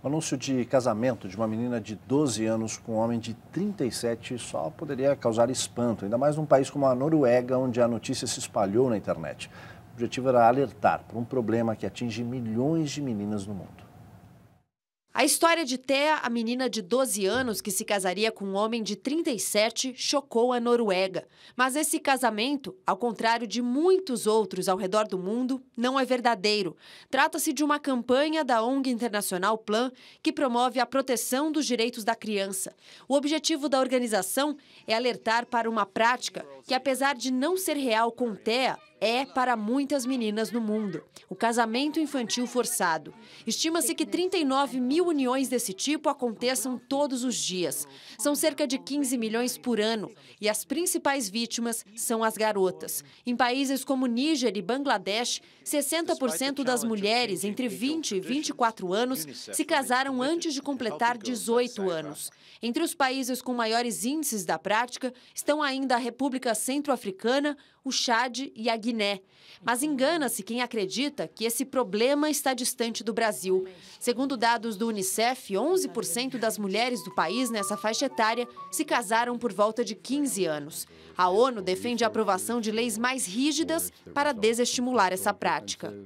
O anúncio de casamento de uma menina de 12 anos com um homem de 37 só poderia causar espanto, ainda mais num país como a Noruega, onde a notícia se espalhou na internet. O objetivo era alertar para um problema que atinge milhões de meninas no mundo. A história de Thea, a menina de 12 anos que se casaria com um homem de 37, chocou a Noruega. Mas esse casamento, ao contrário de muitos outros ao redor do mundo, não é verdadeiro. Trata-se de uma campanha da ONG Internacional Plan que promove a proteção dos direitos da criança. O objetivo da organização é alertar para uma prática que, apesar de não ser real com Thea, é para muitas meninas no mundo: o casamento infantil forçado. Estima-se que 39 mil reuniões desse tipo aconteçam todos os dias. São cerca de 15 milhões por ano e as principais vítimas são as garotas. Em países como Níger e Bangladesh, 60% das mulheres entre 20 e 24 anos se casaram antes de completar 18 anos. Entre os países com maiores índices da prática estão ainda a República Centro-Africana, o Chad e a Guiné. Mas engana-se quem acredita que esse problema está distante do Brasil. Segundo dados do Unicef, 11% das mulheres do país nessa faixa etária se casaram por volta de 15 anos. A ONU defende a aprovação de leis mais rígidas para desestimular essa prática.